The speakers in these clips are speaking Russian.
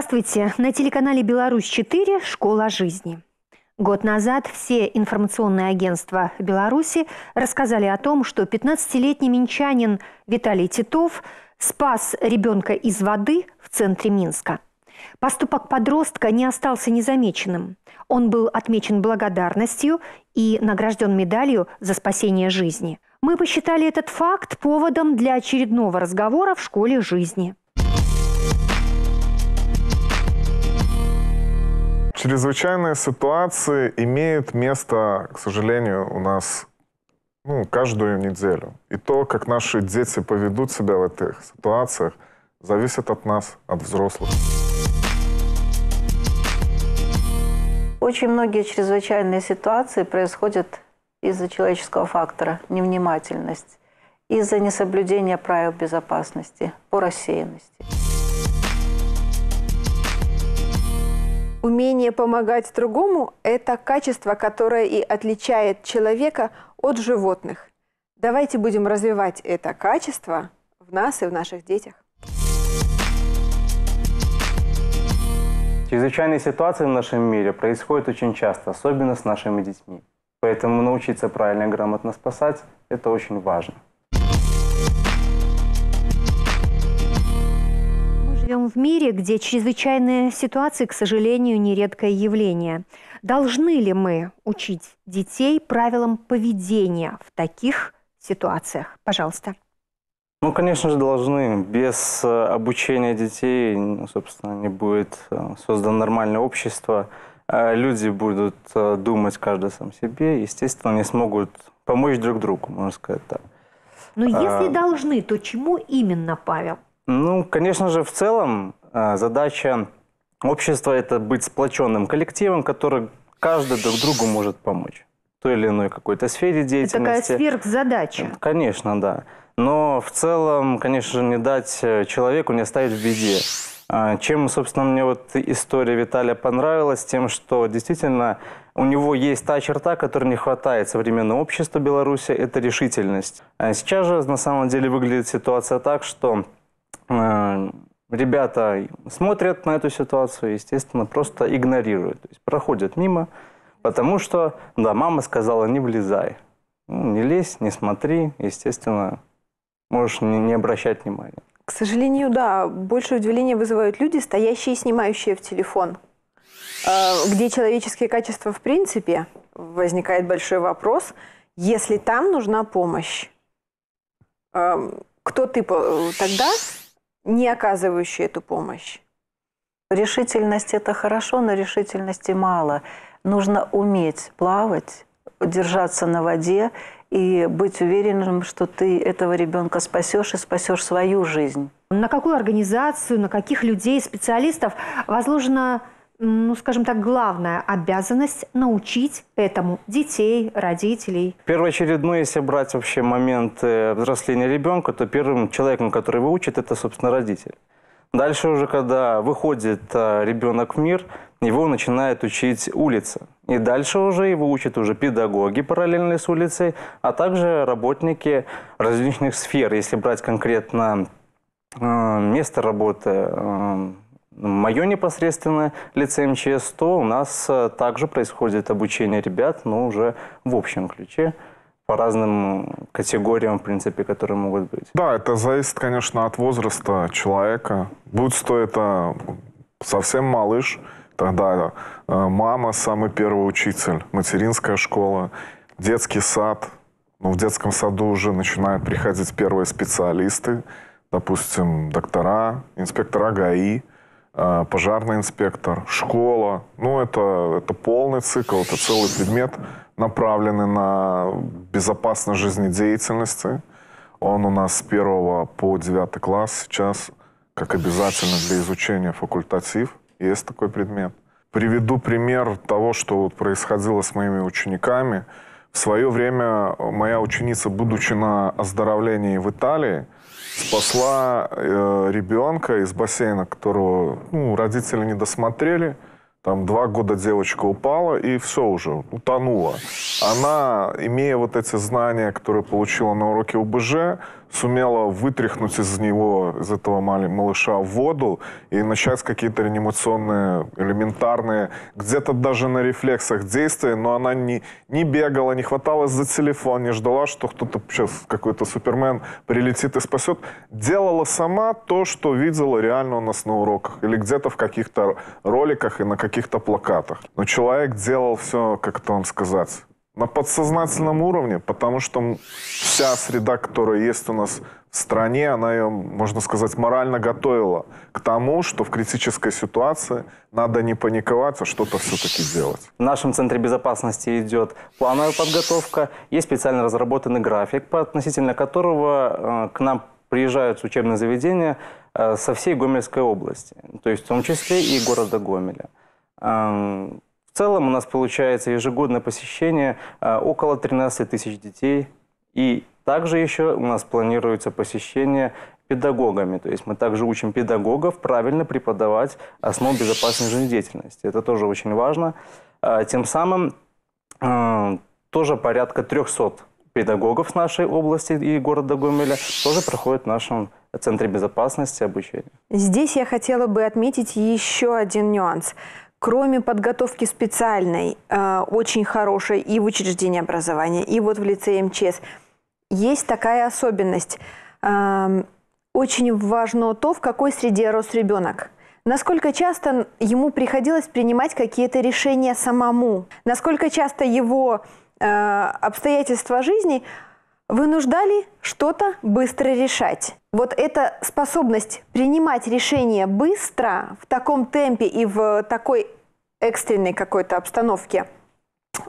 Здравствуйте! На телеканале «Беларусь-4» «Школа жизни». Год назад все информационные агентства Беларуси рассказали о том, что 15-летний минчанин Виталий Титов спас ребенка из воды в центре Минска. Поступок подростка не остался незамеченным. Он был отмечен благодарностью и награжден медалью за спасение жизни. Мы посчитали этот факт поводом для очередного разговора в школе жизни. чрезвычайные ситуации имеют место, к сожалению, у нас ну, каждую неделю. И то, как наши дети поведут себя в этих ситуациях, зависит от нас, от взрослых. Очень многие чрезвычайные ситуации происходят из-за человеческого фактора, невнимательность, из-за несоблюдения правил безопасности, по рассеянности. Умение помогать другому – это качество, которое и отличает человека от животных. Давайте будем развивать это качество в нас и в наших детях. Чрезвычайные ситуации в нашем мире происходят очень часто, особенно с нашими детьми. Поэтому научиться правильно и грамотно спасать – это очень важно. в мире, где чрезвычайные ситуации, к сожалению, нередкое явление. Должны ли мы учить детей правилам поведения в таких ситуациях? Пожалуйста. Ну, конечно же, должны. Без э, обучения детей, ну, собственно, не будет э, создано нормальное общество. Э, люди будут думать каждый сам себе, естественно, не смогут помочь друг другу, можно сказать так. Но если а... должны, то чему именно, Павел? Ну, конечно же, в целом а, задача общества – это быть сплоченным коллективом, который каждый друг другу может помочь в той или иной какой-то сфере деятельности. Это такая сверхзадача. Эм, конечно, да. Но в целом, конечно же, не дать э, человеку не оставить в беде. А, чем, собственно, мне вот история Виталия понравилась, тем, что действительно у него есть та черта, которой не хватает современного общества Беларуси, это решительность. А сейчас же на самом деле выглядит ситуация так, что Э, ребята смотрят на эту ситуацию, естественно, просто игнорируют, то есть проходят мимо, потому что, да, мама сказала, не влезай, ну, не лезь, не смотри, естественно, можешь не, не обращать внимания. К сожалению, да, больше удивления вызывают люди, стоящие и снимающие в телефон, э, где человеческие качества в принципе возникает большой вопрос, если там нужна помощь. Эм, кто ты э, тогда не оказывающие эту помощь. Решительность – это хорошо, но решительности мало. Нужно уметь плавать, держаться на воде и быть уверенным, что ты этого ребенка спасешь и спасешь свою жизнь. На какую организацию, на каких людей, специалистов возложено? ну, скажем так, главная обязанность научить этому детей, родителей. Первоочередной, ну, если брать вообще момент э, взросления ребенка, то первым человеком, который его учит, это, собственно, родитель. Дальше уже, когда выходит э, ребенок в мир, его начинает учить улица. И дальше уже его учат уже педагоги параллельно с улицей, а также работники различных сфер, если брать конкретно э, место работы, мое непосредственное лице МЧС, то у нас э, также происходит обучение ребят, но уже в общем ключе по разным категориям, в принципе, которые могут быть. Да, это зависит, конечно, от возраста человека. Будь то это совсем малыш, тогда э, мама – самый первый учитель, материнская школа, детский сад. Ну, в детском саду уже начинают приходить первые специалисты, допустим, доктора, инспектора ГАИ – Э, пожарный инспектор, школа. Ну, это, это полный цикл, это целый предмет, направленный на безопасность жизнедеятельности. Он у нас с 1 по 9 класс сейчас, как обязательно для изучения факультатив, есть такой предмет. Приведу пример того, что вот происходило с моими учениками. В свое время моя ученица, будучи на оздоровлении в Италии, спасла э, ребенка из бассейна, которого ну, родители не досмотрели. Там два года девочка упала и все уже, утонула. Она, имея вот эти знания, которые получила на уроке ОБЖ, сумела вытряхнуть из него, из этого малыша воду и начать какие-то реанимационные, элементарные, где-то даже на рефлексах действия, но она не, не бегала, не хваталась за телефон, не ждала, что кто-то сейчас какой-то супермен прилетит и спасет. Делала сама то, что видела реально у нас на уроках или где-то в каких-то роликах и на каких-то плакатах. Но человек делал все, как это вам сказать, на подсознательном уровне, потому что вся среда, которая есть у нас в стране, она ее, можно сказать, морально готовила к тому, что в критической ситуации надо не паниковать, а что-то все-таки сделать. В нашем Центре безопасности идет плановая подготовка, есть специально разработанный график, относительно которого э, к нам приезжают учебные заведения э, со всей Гомельской области, то есть в том числе и города Гомеля эм, целом у нас получается ежегодное посещение э, около 13 тысяч детей. И также еще у нас планируется посещение педагогами. То есть мы также учим педагогов правильно преподавать э, основу безопасной жизнедеятельности. Это тоже очень важно. Э, тем самым тоже порядка 300 педагогов нашей области и города Гомеля тоже проходят в нашем Центре безопасности обучения. Здесь я хотела бы отметить еще один нюанс – кроме подготовки специальной, э, очень хорошей и в учреждении образования, и вот в лице МЧС, есть такая особенность. Эм, очень важно то, в какой среде рос ребенок. Насколько часто ему приходилось принимать какие-то решения самому? Насколько часто его э, обстоятельства жизни – Вынуждали что-то быстро решать. Вот эта способность принимать решения быстро, в таком темпе и в такой экстренной какой-то обстановке –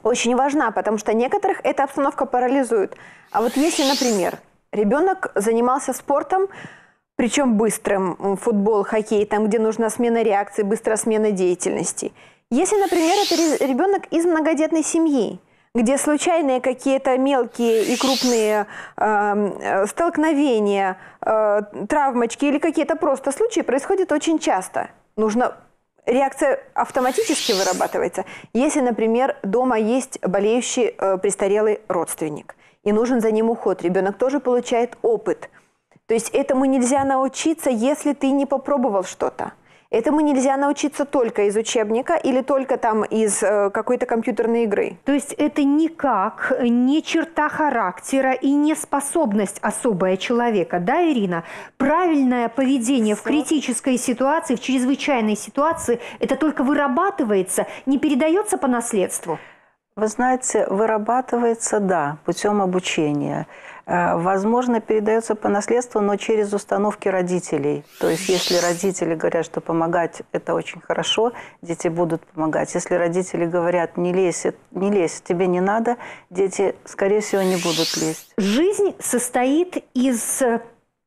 очень важна, потому что некоторых эта обстановка парализует. А вот если, например, ребенок занимался спортом, причем быстрым, футбол, хоккей, там, где нужна смена реакции, быстрая смена деятельности. Если, например, это ребенок из многодетной семьи, где случайные какие-то мелкие и крупные эм, э, столкновения, э, травмочки или какие-то просто случаи происходят очень часто. Нужно реакция автоматически вырабатывается, если, например, дома есть болеющий э, престарелый родственник и нужен за ним уход, ребенок тоже получает опыт. То есть этому нельзя научиться, если ты не попробовал что-то. Этому нельзя научиться только из учебника или только там из э, какой-то компьютерной игры. То есть это никак не черта характера и не способность особая человека, да, Ирина? Правильное поведение Все. в критической ситуации, в чрезвычайной ситуации, это только вырабатывается, не передается по наследству? Вы знаете, вырабатывается, да, путем обучения. Э, возможно, передается по наследству, но через установки родителей. То есть, если родители говорят, что помогать – это очень хорошо, дети будут помогать. Если родители говорят, не лезь, э, не лезь, тебе не надо, дети, скорее всего, не будут лезть. Жизнь состоит из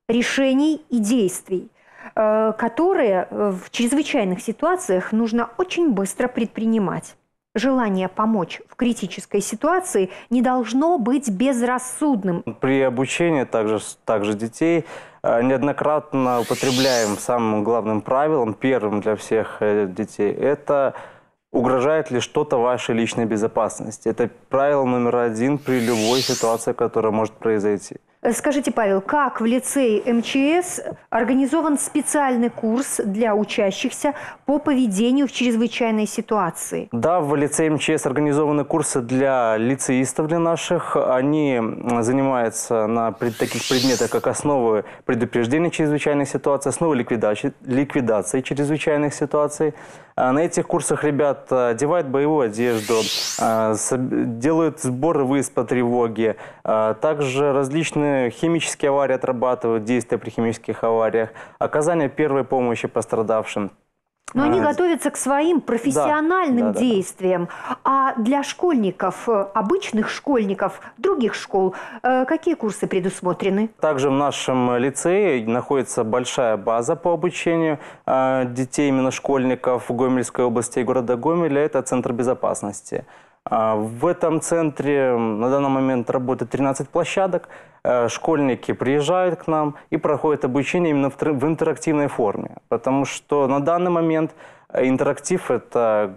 решений и действий э, которые в чрезвычайных ситуациях нужно очень быстро предпринимать. Желание помочь в критической ситуации не должно быть безрассудным. При обучении также, также детей э, неоднократно употребляем самым главным правилом, первым для всех э, детей, это угрожает ли что-то вашей личной безопасности. Это правило номер один при любой ситуации, которая может произойти. Скажите, Павел, как в лицее МЧС организован специальный курс для учащихся по поведению в чрезвычайной ситуации? Да, в лицее МЧС организованы курсы для лицеистов, для наших. Они занимаются на таких предметах, как основы предупреждения чрезвычайной ситуации, основы ликвидации, ликвидации чрезвычайных ситуаций. А на этих курсах ребят э, одевают боевую одежду, э, делают сборы выезд по тревоге, э, также различные Э, химические аварии отрабатывают, действия при химических авариях, оказание первой помощи пострадавшим. Но а, они э, готовятся к своим профессиональным да, да, действиям. Да. А для школьников, э, обычных школьников других школ, какие курсы предусмотрены? Также в нашем лицее находится большая база по обучению детей, именно школьников Гомельской области и города Гомеля. Это Центр безопасности. А, в этом центре на данный момент работает 13 площадок. Э, школьники приезжают к нам и проходят обучение именно в интерактивной форме. Потому что на данный момент э, интерактив – это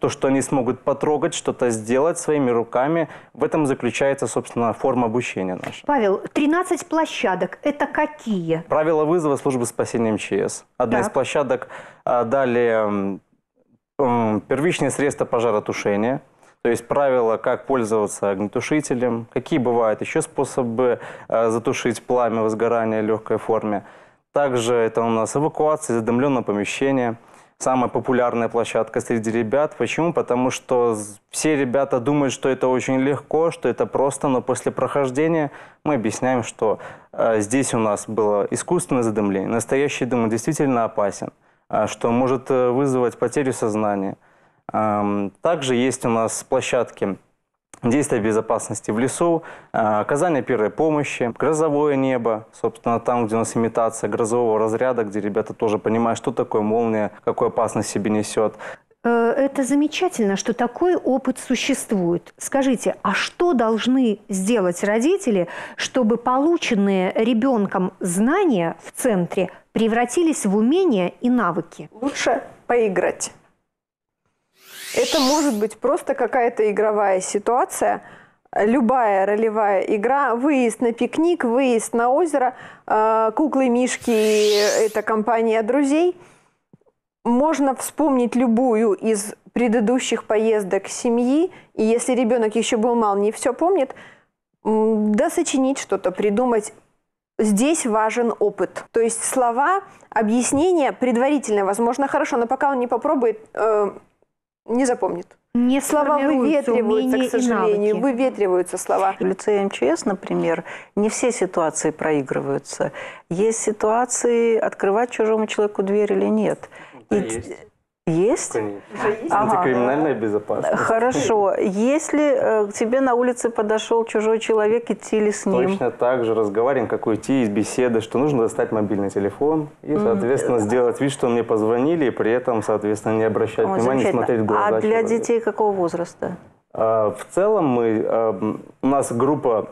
то, что они смогут потрогать, что-то сделать своими руками. В этом заключается, собственно, форма обучения наша. Павел, 13 площадок – это какие? Правила вызова службы спасения МЧС. Одна так. из площадок. Э, Далее первичные средства пожаротушения. То есть правила, как пользоваться огнетушителем, какие бывают еще способы э, затушить пламя возгорания в легкой форме. Также это у нас эвакуация, задымленного помещения. самая популярная площадка среди ребят. Почему? Потому что все ребята думают, что это очень легко, что это просто, но после прохождения мы объясняем, что э, здесь у нас было искусственное задымление, настоящий дым действительно опасен, э, что может э, вызвать потерю сознания – также есть у нас площадки действия безопасности в лесу, а, оказание первой помощи, грозовое небо, собственно, там, где у нас имитация грозового разряда, где ребята тоже понимают, что такое молния, какую опасность себе несет. Э, это замечательно, что такой опыт существует. Скажите, а что должны сделать родители, чтобы полученные ребенком знания в центре превратились в умения и навыки? Лучше поиграть. Это может быть просто какая-то игровая ситуация, любая ролевая игра, выезд на пикник, выезд на озеро, э, куклы-мишки, это компания друзей. Можно вспомнить любую из предыдущих поездок семьи, и если ребенок еще был мал, не все помнит, да сочинить что-то, придумать. Здесь важен опыт. То есть слова, объяснения предварительно, возможно, хорошо, но пока он не попробует, э, не запомнит. Не слова выветриваются, к сожалению. Выветриваются слова. В лице МЧС, например, не все ситуации проигрываются. Есть ситуации, открывать чужому человеку дверь или нет. Да, и, есть. Есть? Конечно. Ага. Это криминальная безопасность. Хорошо. Если э, к тебе на улице подошел чужой человек, идти ли с ним? Точно так же разговариваем, как уйти из беседы, что нужно достать мобильный телефон и, соответственно, э, сделать вид, что мне позвонили, и при этом, соответственно, не обращать О, внимания, смотреть в глаза. А для человека. детей какого возраста? Э, в целом мы, э, у нас группа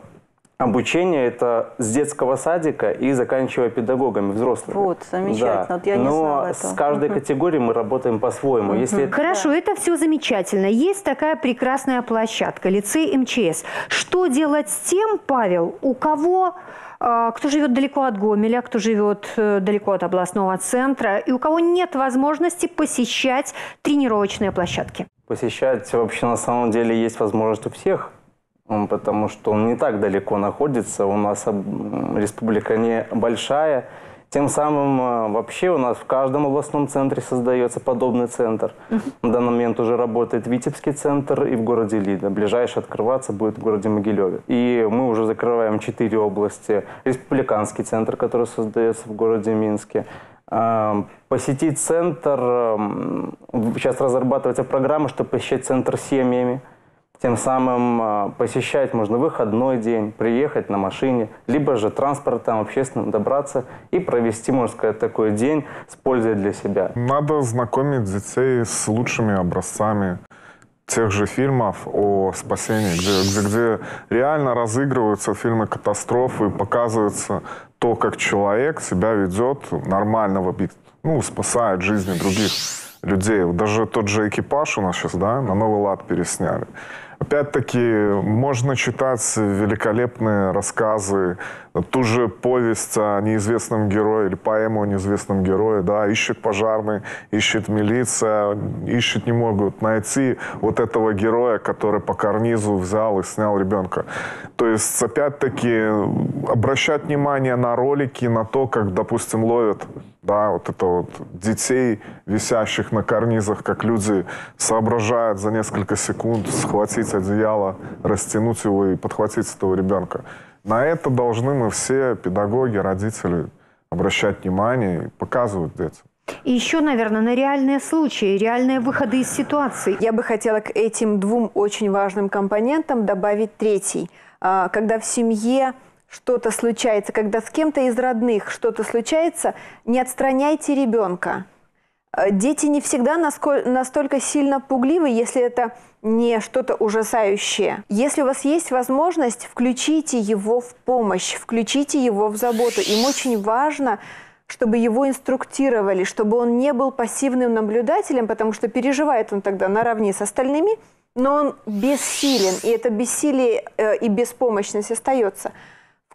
Обучение это с детского садика и заканчивая педагогами взрослыми. Вот, замечательно. Да. Вот я не Но с каждой категорией мы работаем по-своему. Если... Хорошо, это все замечательно. Есть такая прекрасная площадка, лицей МЧС. Что делать с тем, Павел, у кого а, кто живет далеко от Гомеля, кто живет э, далеко от областного центра, и у кого нет возможности посещать тренировочные площадки? Посещать вообще на самом деле есть возможность у всех потому что он не так далеко находится. У нас республика не большая. Тем самым э, вообще у нас в каждом областном центре создается подобный центр. На данный момент уже работает Витебский центр и в городе Лида. Ближайший открываться будет в городе Могилеве. И мы уже закрываем четыре области. Республиканский центр, который создается в городе Минске. Э, посетить центр, э, сейчас разрабатывается программа, чтобы посещать центр семьями. Тем самым а, посещать можно выходной день, приехать на машине, либо же транспортом общественным добраться и провести, можно сказать, такой день с пользой для себя. Надо знакомить детей с лучшими образцами тех же фильмов о спасении, где, где, где реально разыгрываются фильмы катастрофы, показывается то, как человек себя ведет нормально в ну, спасает жизни других людей. Даже тот же экипаж у нас сейчас, да, на новый лад пересняли. Опять-таки, можно читать великолепные рассказы, ту же повесть о неизвестном герое или поэму о неизвестном герое, да, ищет пожарный, ищет милиция, ищет не могут найти вот этого героя, который по карнизу взял и снял ребенка. То есть, опять-таки, обращать внимание на ролики, на то, как, допустим, ловят да, вот это вот детей, висящих на карнизах, как люди соображают за несколько секунд схватить одеяло, растянуть его и подхватить этого ребенка. На это должны мы все, педагоги, родители, обращать внимание и показывать детям. И еще, наверное, на реальные случаи, реальные выходы из ситуации. Я бы хотела к этим двум очень важным компонентам добавить третий. А, когда в семье что-то случается, когда с кем-то из родных что-то случается, не отстраняйте ребенка. Э, дети не всегда настолько сильно пугливы, если это не что-то ужасающее. Если у вас есть возможность, включите его в помощь, включите его в заботу. Им очень важно, чтобы его инструктировали, чтобы он не был пассивным наблюдателем, потому что переживает он тогда наравне с остальными, но он бессилен, и это бессилие э, и беспомощность остается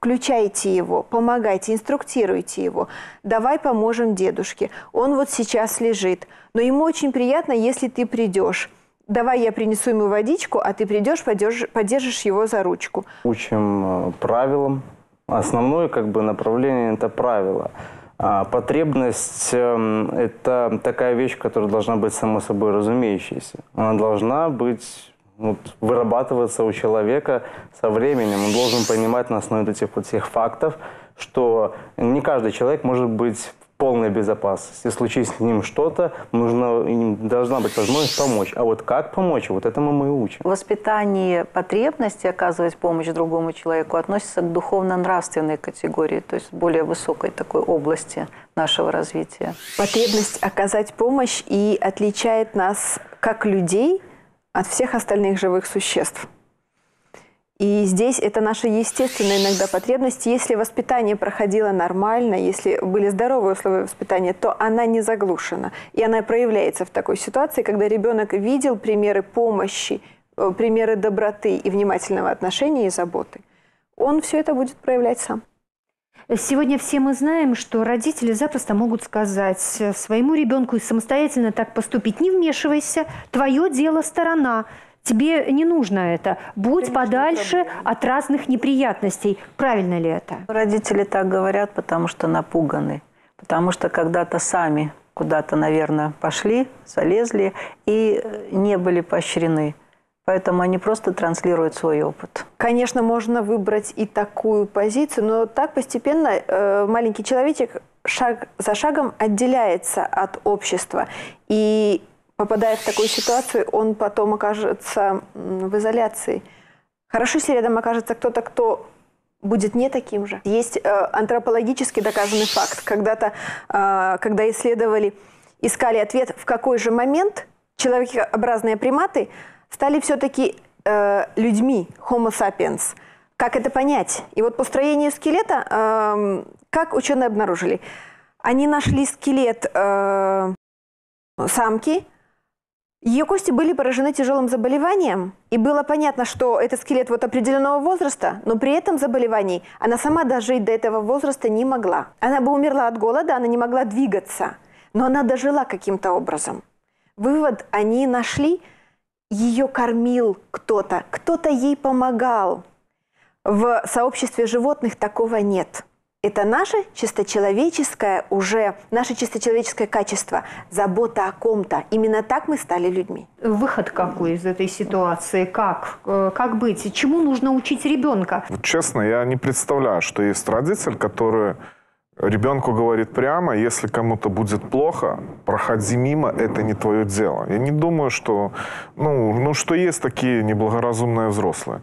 включайте его, помогайте, инструктируйте его. Давай поможем дедушке. Он вот сейчас лежит. Но ему очень приятно, если ты придешь. Давай я принесу ему водичку, а ты придешь, подержишь, подержишь его за ручку. Учим э, правилам. Основное как бы направление – это правило. А потребность эм, это такая вещь, которая должна быть само собой разумеющейся. Она должна быть вот, вырабатываться у человека со временем. Он должен понимать на основе этих вот всех фактов, что не каждый человек может быть в полной безопасности. Если случится с ним что-то, нужно, должна быть возможность помочь. А вот как помочь, вот этому мы и учим. Воспитание потребности оказывать помощь другому человеку относится к духовно-нравственной категории, то есть более высокой такой области нашего развития. Потребность оказать помощь и отличает нас как людей – от всех остальных живых существ. И здесь это наша естественная иногда потребность. Если воспитание проходило нормально, если были здоровые условия воспитания, то она не заглушена. И она проявляется в такой ситуации, когда ребенок видел примеры помощи, э, примеры доброты и внимательного отношения и заботы. Он все это будет проявлять сам. Сегодня все мы знаем, что родители запросто могут сказать своему ребенку самостоятельно так поступить не вмешивайся, твое дело сторона, тебе не нужно это, будь Конечно, подальше проблема. от разных неприятностей. Правильно ли это? Родители так говорят, потому что напуганы, потому что когда-то сами куда-то, наверное, пошли, залезли и не были поощрены. Поэтому они просто транслируют свой опыт. Конечно, можно выбрать и такую позицию, но так постепенно э, маленький человечек шаг за шагом отделяется от общества. И попадая в такую ситуацию, он потом окажется в изоляции. Хорошо, если рядом окажется кто-то, кто будет не таким же. Есть э, антропологически доказанный факт. Когда-то, э, когда исследовали, искали ответ, в какой же момент человекообразные приматы – стали все-таки э, людьми, Homo sapiens. Как это понять? И вот по строению скелета, э, как ученые обнаружили? Они нашли скелет э, самки, ее кости были поражены тяжелым заболеванием, и было понятно, что это скелет вот определенного возраста, но при этом заболеваний она сама дожить до этого возраста не могла. Она бы умерла от голода, она не могла двигаться, но она дожила каким-то образом. Вывод они нашли, ее кормил кто-то, кто-то ей помогал. В сообществе животных такого нет. Это наше чисточеловеческое уже, наше чисточеловеческое качество, забота о ком-то. Именно так мы стали людьми. Выход какой из этой ситуации? Как? Э, как быть? Чему нужно учить ребенка? Честно, я не представляю, что есть родитель, который Ребенку говорит прямо, если кому-то будет плохо, проходи мимо, это не твое дело. Я не думаю, что, ну, ну что есть такие неблагоразумные взрослые.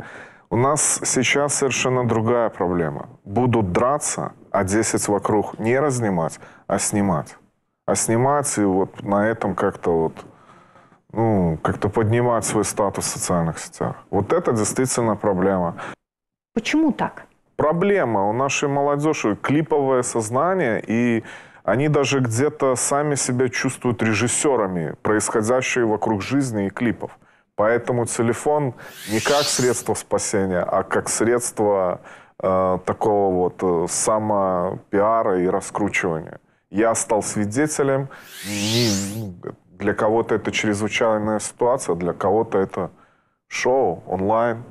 У нас сейчас совершенно другая проблема. Будут драться, а 10 вокруг не разнимать, а снимать. А снимать и вот на этом как-то вот, ну, как-то поднимать свой статус в социальных сетях. Вот это действительно проблема. Почему так? проблема у нашей молодежи, клиповое сознание, и они даже где-то сами себя чувствуют режиссерами, происходящей вокруг жизни и клипов. Поэтому телефон не как средство спасения, а как средство э, такого вот э, самопиара и раскручивания. Я стал свидетелем, не, ну, для кого-то это чрезвычайная ситуация, для кого-то это шоу онлайн,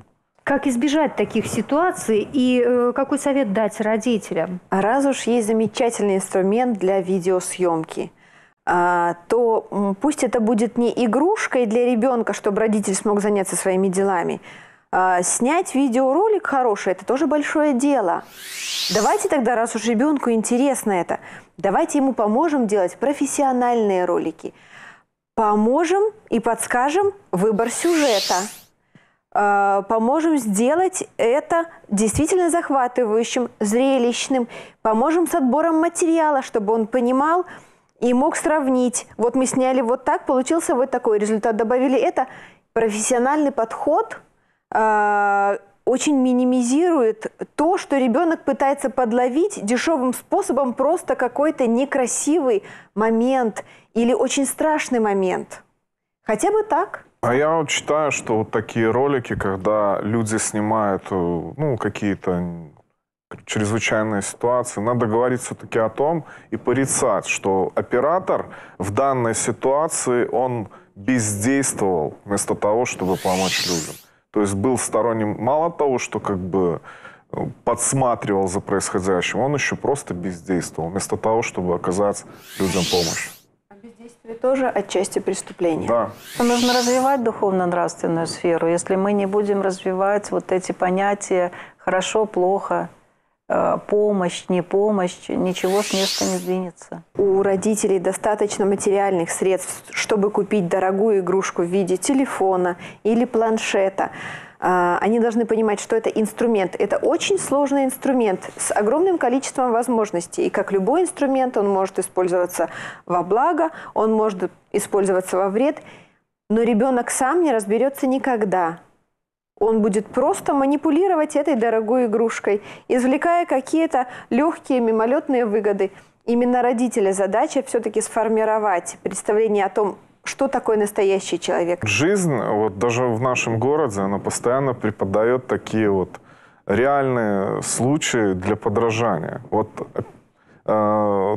как избежать таких ситуаций и э, какой совет дать родителям? Раз уж есть замечательный инструмент для видеосъемки, а, то пусть это будет не игрушкой для ребенка, чтобы родитель смог заняться своими делами. А, снять видеоролик хороший – это тоже большое дело. Давайте тогда, раз уж ребенку интересно это, давайте ему поможем делать профессиональные ролики. Поможем и подскажем выбор сюжета – а, поможем сделать это действительно захватывающим, зрелищным, поможем с отбором материала, чтобы он понимал и мог сравнить. Вот мы сняли вот так, получился вот такой результат. Добавили это. Профессиональный подход э, очень минимизирует то, что ребенок пытается подловить дешевым способом просто какой-то некрасивый момент или очень страшный момент. Хотя бы так. А я вот считаю, что вот такие ролики, когда люди снимают э, ну, какие-то чрезвычайные ситуации, надо говорить все-таки о том и порицать, что оператор в данной ситуации, он бездействовал вместо того, чтобы помочь людям. То есть был сторонним мало того, что как бы э, подсматривал за происходящим, он еще просто бездействовал, вместо того, чтобы оказать людям помощь тоже отчасти преступление. Да. Нужно развивать духовно-нравственную сферу. Если мы не будем развивать вот эти понятия «хорошо», «плохо», э, помощь, не помощь, ничего с места не сдвинется. У родителей достаточно материальных средств, чтобы купить дорогую игрушку в виде телефона или планшета – а, они должны понимать, что это инструмент. Это очень сложный инструмент с огромным количеством возможностей. И как любой инструмент, он может использоваться во благо, он может использоваться во вред. Но ребенок сам не разберется никогда. Он будет просто манипулировать этой дорогой игрушкой, извлекая какие-то легкие мимолетные выгоды. Именно родителя задача все-таки сформировать представление о том, что такое настоящий человек? Жизнь, вот даже в нашем городе, она постоянно преподает такие вот реальные случаи для подражания. Вот э,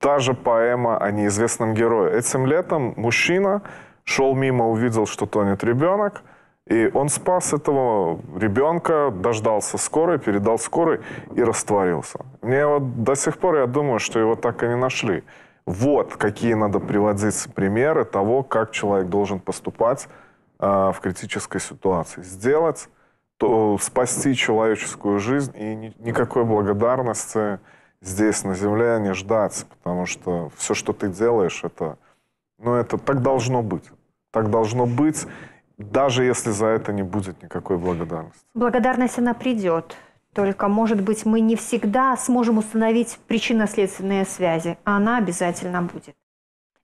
та же поэма о неизвестном герое. Этим летом мужчина шел мимо, увидел, что тонет ребенок, и он спас этого ребенка, дождался скорой, передал скорой и растворился. Мне вот до сих пор, я думаю, что его так и не нашли. Вот какие надо приводить примеры того, как человек должен поступать э, в критической ситуации. Сделать, то, спасти человеческую жизнь и ни, никакой благодарности здесь на земле не ждать, потому что все, что ты делаешь, это, ну, это так должно быть. Так должно быть, даже если за это не будет никакой благодарности. Благодарность, она придет. Только, может быть, мы не всегда сможем установить причинно-следственные связи, а она обязательно будет.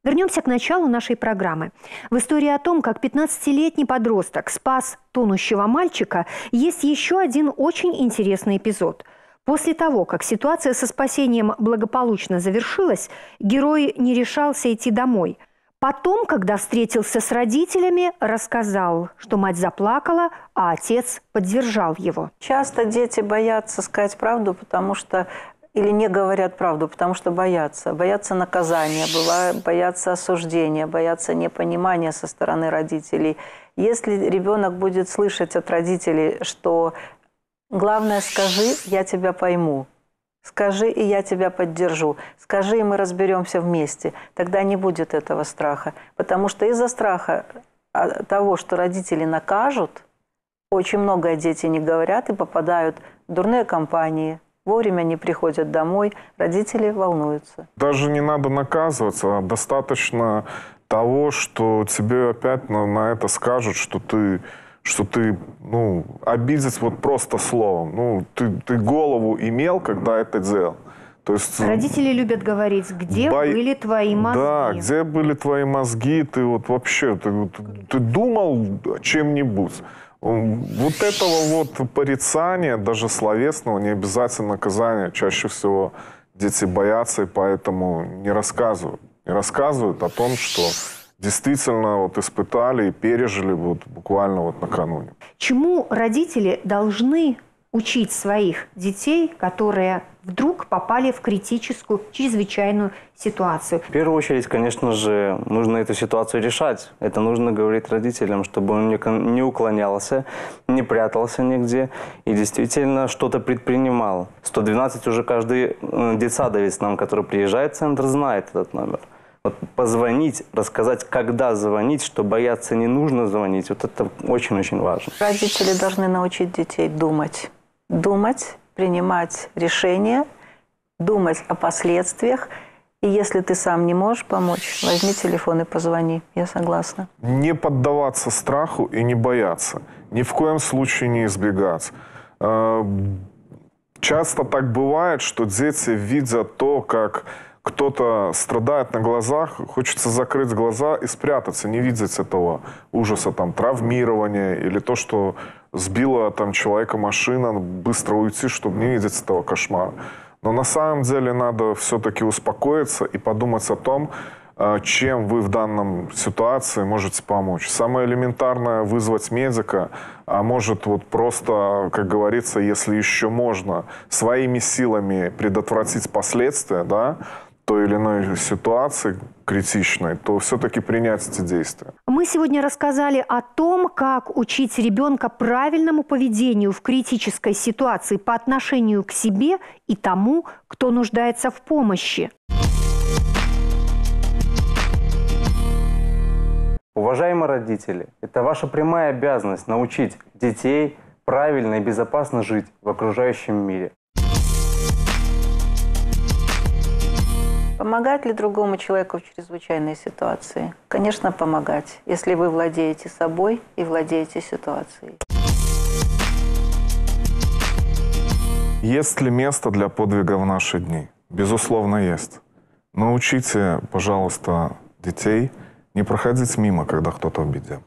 Вернемся к началу нашей программы. В истории о том, как 15-летний подросток спас тонущего мальчика, есть еще один очень интересный эпизод. После того, как ситуация со спасением благополучно завершилась, герой не решался идти домой. Потом, когда встретился с родителями, рассказал, что мать заплакала, а отец поддержал его. Часто дети боятся сказать правду, потому что или не говорят правду, потому что боятся. Боятся наказания, боятся осуждения, боятся непонимания со стороны родителей. Если ребенок будет слышать от родителей, что «главное скажи, я тебя пойму», Скажи, и я тебя поддержу. Скажи, и мы разберемся вместе. Тогда не будет этого страха. Потому что из-за страха а, того, что родители накажут, очень многое дети не говорят и попадают в дурные компании, вовремя не приходят домой, родители волнуются. Даже не надо наказываться, а достаточно того, что тебе опять на, на это скажут, что ты что ты, ну, обидеть вот просто словом. Ну, ты, ты голову имел, когда это делал. То есть, э, Родители любят говорить, где бо... были твои мозги. Да, где были твои мозги, ты вот вообще, ты, ты думал чем-нибудь. Вот этого вот порицания, даже словесного, не обязательно наказания. Чаще всего дети боятся и поэтому не рассказывают. Не рассказывают о том, что действительно вот испытали и пережили вот буквально вот накануне. Чему родители должны учить своих детей, которые вдруг попали в критическую, чрезвычайную ситуацию? В первую очередь, конечно же, нужно эту ситуацию решать. Это нужно говорить родителям, чтобы он не уклонялся, не прятался нигде и действительно что-то предпринимал. 112 уже каждый э, детсадовец нам, который приезжает в центр, знает этот номер вот позвонить, рассказать, когда звонить, что бояться не нужно звонить. Вот это очень-очень важно. Родители должны научить детей думать. Думать, принимать решения, думать о последствиях. И если ты сам не можешь помочь, возьми телефон и позвони. Я согласна. Не поддаваться страху и не бояться. Ни в коем случае не избегать. Э, часто так бывает, что дети видят то, как кто-то страдает на глазах, хочется закрыть глаза и спрятаться, не видеть этого ужаса, там, травмирования или то, что сбила там человека машина, быстро уйти, чтобы не видеть этого кошмара. Но на самом деле надо все-таки успокоиться и подумать о том, э, чем вы в данном ситуации можете помочь. Самое элементарное – вызвать медика, а может вот просто, как говорится, если еще можно, своими силами предотвратить последствия, да, той или иной ситуации критичной, то все-таки принять эти действия. Мы сегодня рассказали о том, как учить ребенка правильному поведению в критической ситуации по отношению к себе и тому, кто нуждается в помощи. Уважаемые родители, это ваша прямая обязанность научить детей правильно и безопасно жить в окружающем мире. Помогать ли другому человеку в чрезвычайной ситуации? Конечно, помогать, если вы владеете собой и владеете ситуацией. Есть ли место для подвига в наши дни? Безусловно, есть. Научите, пожалуйста, детей не проходить мимо, когда кто-то в беде.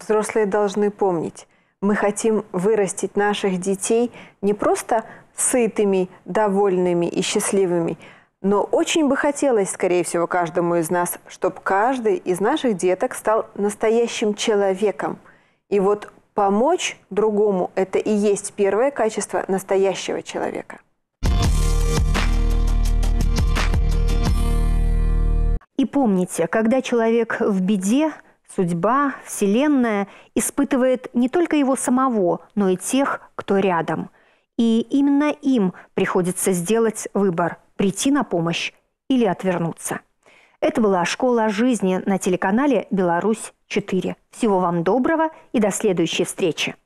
Взрослые должны помнить, мы хотим вырастить наших детей не просто сытыми, довольными и счастливыми. Но очень бы хотелось, скорее всего, каждому из нас, чтобы каждый из наших деток стал настоящим человеком. И вот помочь другому – это и есть первое качество настоящего человека. И помните, когда человек в беде, судьба, Вселенная испытывает не только его самого, но и тех, кто рядом – и именно им приходится сделать выбор – прийти на помощь или отвернуться. Это была «Школа жизни» на телеканале «Беларусь-4». Всего вам доброго и до следующей встречи.